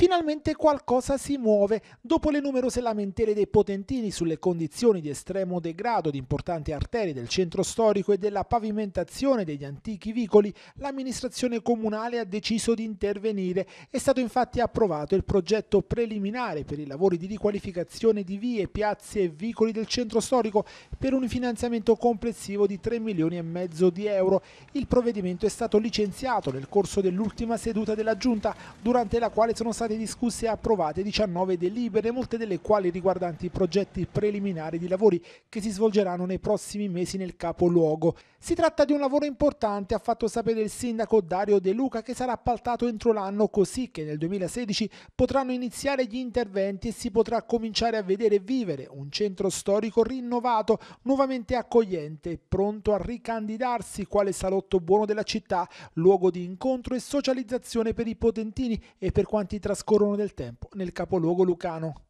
Finalmente qualcosa si muove. Dopo le numerose lamentele dei potentini sulle condizioni di estremo degrado di importanti arterie del centro storico e della pavimentazione degli antichi vicoli, l'amministrazione comunale ha deciso di intervenire. È stato infatti approvato il progetto preliminare per i lavori di riqualificazione di vie, piazze e vicoli del centro storico per un finanziamento complessivo di 3 milioni e mezzo di euro. Il provvedimento è stato licenziato nel corso dell'ultima seduta della Giunta, durante la quale sono stati state discusse e approvate 19 delibere, molte delle quali riguardanti progetti preliminari di lavori che si svolgeranno nei prossimi mesi nel capoluogo. Si tratta di un lavoro importante, ha fatto sapere il sindaco Dario De Luca, che sarà appaltato entro l'anno così che nel 2016 potranno iniziare gli interventi e si potrà cominciare a vedere e vivere un centro storico rinnovato, nuovamente accogliente, pronto a ricandidarsi quale salotto buono della città, luogo di incontro e socializzazione per i potentini e per quanti trascorrono del tempo nel capoluogo lucano.